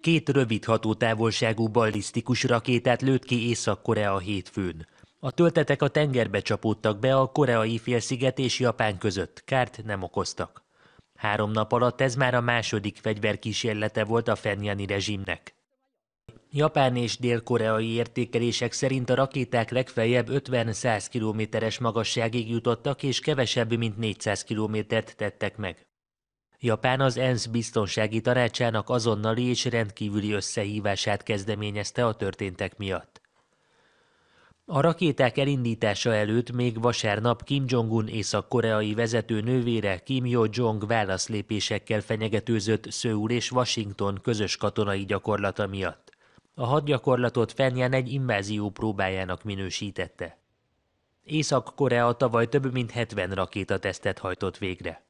Két rövid hatótávolságú ballisztikus rakétát lőtt ki Észak-Korea hétfőn. A töltetek a tengerbe csapódtak be a koreai félsziget és Japán között, kárt nem okoztak. Három nap alatt ez már a második fegyverkísérlete volt a Fenyani rezsimnek. Japán és dél-koreai értékelések szerint a rakéták legfeljebb 50-100 kilométeres magasságig jutottak és kevesebb, mint 400 kilométert tettek meg. Japán az ENSZ biztonsági tanácsának azonnali és rendkívüli összehívását kezdeményezte a történtek miatt. A rakéták elindítása előtt még vasárnap Kim Jong-un észak-koreai vezető nővére Kim Yo-jong válaszlépésekkel fenyegetőzött Szöul és Washington közös katonai gyakorlata miatt. A hadgyakorlatot Fenján egy invázió próbájának minősítette. Észak-Korea tavaly több mint 70 rakétatesztet hajtott végre.